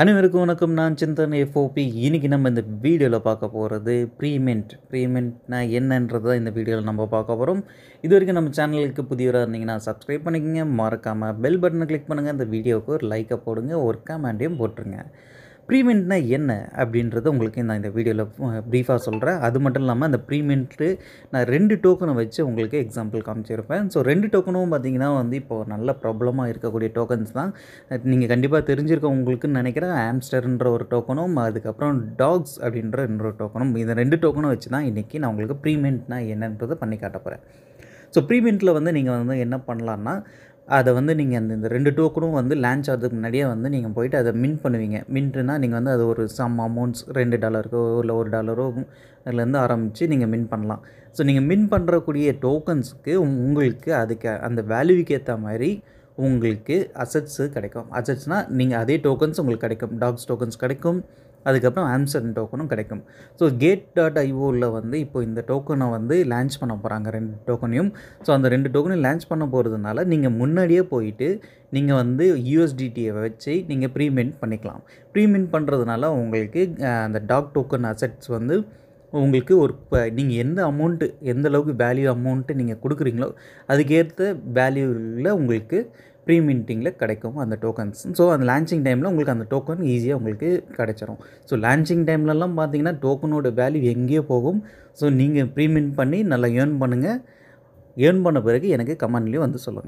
அனைவருக்கும் வணக்கம் நான் சிந்தன் எஃப்ஓபி இன்றைக்கி நம்ம இந்த வீடியோவில் பார்க்க போகிறது ப்ரீமெண்ட் ப்ரீமெண்ட்னா என்னன்றது தான் இந்த வீடியோவில் நம்ம பார்க்க போகிறோம் இது வரைக்கும் நம்ம சேனலுக்கு புதியவராக இருந்தீங்கன்னா சப்ஸ்கிரைப் பண்ணிக்கோங்க மறக்காமல் பெல் பட்டனை கிளிக் பண்ணுங்கள் இந்த வீடியோவுக்கு ஒரு லைக்கை போடுங்க ஒரு கமெண்ட்டையும் போட்டுருங்க ப்ரீமெண்ட்னா என்ன அப்படின்றத உங்களுக்கு நான் இந்த வீடியோவில் ப்ரீஃபாக சொல்கிறேன் அது மட்டும் இல்லாமல் அந்த ப்ரீமெண்ட்டு நான் ரெண்டு டோக்கனை வச்சு உங்களுக்கு எக்ஸாம்பிள் காமிச்சிருப்பேன் ஸோ ரெண்டு டோக்கனும் பார்த்திங்கன்னா வந்து இப்போ நல்ல ப்ராப்ளமாக இருக்கக்கூடிய டோக்கன்ஸ் தான் நீங்கள் கண்டிப்பாக தெரிஞ்சிருக்க உங்களுக்குன்னு நினைக்கிறேன் ஆம்ஸ்டர்ன்ற ஒரு டோக்கனும் அதுக்கப்புறம் டாக்ஸ் அப்படின்ற இன்னொரு டோக்கனும் இந்த ரெண்டு டோக்கனும் வச்சு தான் இன்றைக்கி நான் உங்களுக்கு ப்ரீமெண்ட்னா என்னன்றதை பண்ணி காட்ட போகிறேன் ஸோ ப்ரீமியன்ட்டில் வந்து நீங்கள் வந்து என்ன பண்ணலான்னா அதை வந்து நீங்கள் அந்த இந்த ரெண்டு டோக்கனும் வந்து லான்ச் ஆகிறதுக்கு முன்னாடியே வந்து நீங்கள் போயிட்டு அதை மின் பண்ணுவீங்க மின்ட்டுனா நீங்கள் வந்து அது ஒரு சம் அமௌண்ட்ஸ் ரெண்டு டாலருக்கோ இல்லை ஒரு டாலரோ அதுலேருந்து ஆரம்பித்து நீங்கள் மின் பண்ணலாம் ஸோ நீங்கள் மின் பண்ணுறக்கூடிய டோக்கன்ஸுக்கு உங்களுக்கு அதுக்கு அந்த வேல்யூக்கு ஏற்ற மாதிரி உங்களுக்கு அசட்ஸு கிடைக்கும் அசட்ஸ்னால் நீங்கள் அதே டோக்கன்ஸ் உங்களுக்கு கிடைக்கும் டாக்ஸ் டோக்கன்ஸ் கிடைக்கும் அதுக்கப்புறம் ஆம்சன் டோக்கனும் கிடைக்கும் ஸோ கேட் டாட் ஐஓவில் வந்து இப்போ இந்த டோக்கனை வந்து லான்ச் பண்ண போகிறாங்க ரெண்டு டோக்கனையும் ஸோ அந்த ரெண்டு டோக்கனையும் லான்ச் பண்ண போகிறதுனால நீங்கள் முன்னாடியே போயிட்டு நீங்கள் வந்து யூஎஸ்டிடியை வச்சு நீங்கள் ப்ரீமெண்ட் பண்ணிக்கலாம் ப்ரீமெண்ட் பண்ணுறதுனால உங்களுக்கு அந்த டாக் டோக்கன் அசட்ஸ் வந்து உங்களுக்கு ஒரு இப்போ நீங்கள் எந்த அமௌண்ட்டு எந்த அளவுக்கு வேல்யூ அமௌண்ட்டு நீங்கள் கொடுக்குறீங்களோ அதுக்கேற்ற வேல்யூவில் உங்களுக்கு ப்ரீ மின்ட்டிங்கில் கிடைக்கும் அந்த டோக்கன்ஸ் ஸோ அந்த லான்ச்சிங் டைமில் உங்களுக்கு அந்த டோக்கன் ஈஸியாக உங்களுக்கு கிடைச்சிடும் ஸோ லான்ச்சிங் டைம்லலாம் பார்த்தீங்கன்னா டோக்கனோட வேல்யூ எங்கேயோ போகும் ஸோ நீங்கள் ப்ரீ மின்ட் பண்ணி நல்லா ஏர்ன் பண்ணுங்கள் ஏர்ன் பண்ண பிறகு எனக்கு கமெண்ட்லேயும் வந்து சொல்லுங்கள்